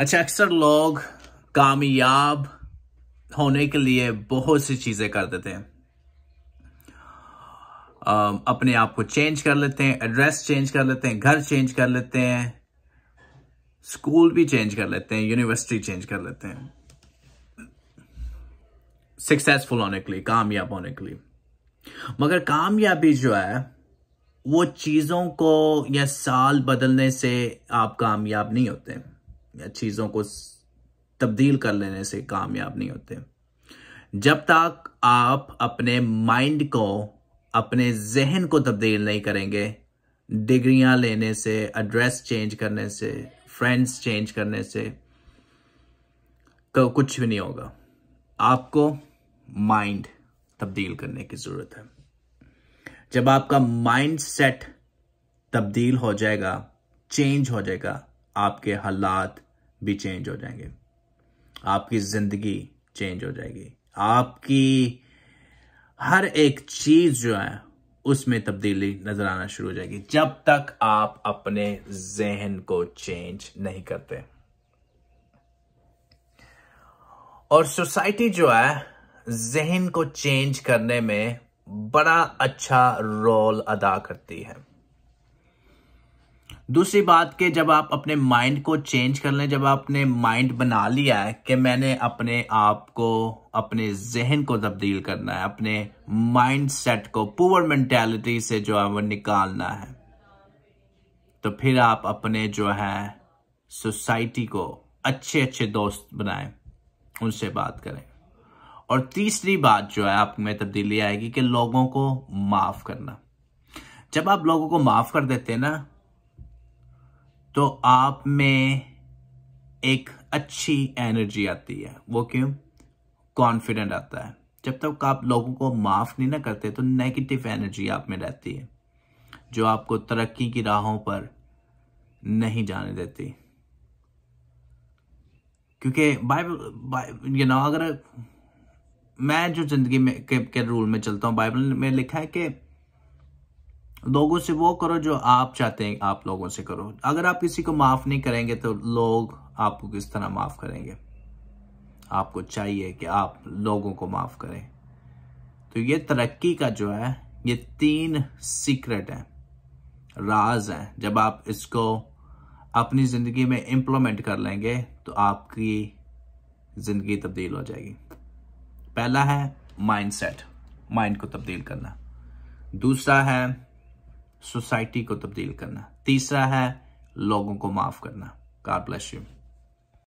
अच्छा अक्सर लोग कामयाब होने के लिए बहुत सी चीज़ें कर देते हैं अपने आप को चेंज कर लेते हैं एड्रेस चेंज कर लेते हैं घर चेंज कर लेते हैं स्कूल भी चेंज कर लेते हैं यूनिवर्सिटी चेंज कर लेते हैं सक्सेसफुल होने के लिए कामयाब होने के लिए मगर कामयाबी जो है वो चीज़ों को या साल बदलने से आप कामयाब नहीं होते हैं या चीज़ों को तब्दील कर लेने से कामयाब नहीं होते जब तक आप अपने माइंड को अपने जहन को तब्दील नहीं करेंगे डिग्रियां लेने से एड्रेस चेंज करने से फ्रेंड्स चेंज करने से कुछ भी नहीं होगा आपको माइंड तब्दील करने की ज़रूरत है जब आपका माइंड सेट तब्दील हो जाएगा चेंज हो जाएगा आपके हालात भी चेंज हो जाएंगे आपकी ज़िंदगी चेंज हो जाएगी आपकी हर एक चीज़ जो है उसमें तब्दीली नज़र आना शुरू हो जाएगी जब तक आप अपने जहन को चेंज नहीं करते और सोसाइटी जो है जहन को चेंज करने में बड़ा अच्छा रोल अदा करती है दूसरी बात कि जब आप अपने माइंड को चेंज कर लें जब आपने माइंड बना लिया है कि मैंने अपने आप को अपने जहन को तब्दील करना है अपने माइंड सेट को पुअर मेंटेलिटी से जो है वो निकालना है तो फिर आप अपने जो है सोसाइटी को अच्छे अच्छे दोस्त बनाएं उनसे बात करें और तीसरी बात जो है आप में तब्दीली आएगी कि लोगों को माफ़ करना जब आप लोगों को माफ़ कर देते हैं ना तो आप में एक अच्छी एनर्जी आती है वो क्यों कॉन्फिडेंट आता है जब तक आप लोगों को माफ़ नहीं ना करते तो नेगेटिव एनर्जी आप में रहती है जो आपको तरक्की की राहों पर नहीं जाने देती क्योंकि बाइबल यू नो अगर मैं जो जिंदगी में के, के रूल में चलता हूँ बाइबल में लिखा है कि लोगों से वो करो जो आप चाहते हैं आप लोगों से करो अगर आप किसी को माफ़ नहीं करेंगे तो लोग आपको किस तरह माफ़ करेंगे आपको चाहिए कि आप लोगों को माफ़ करें तो ये तरक्की का जो है ये तीन सीक्रेट हैं राज हैं जब आप इसको अपनी ज़िंदगी में इम्प्लीमेंट कर लेंगे तो आपकी ज़िंदगी तब्दील हो जाएगी पहला है माइंडसेट माइंड को तब्दील करना दूसरा है सोसाइटी को तब्दील करना तीसरा है लोगों को माफ करना कार ब्लेस यू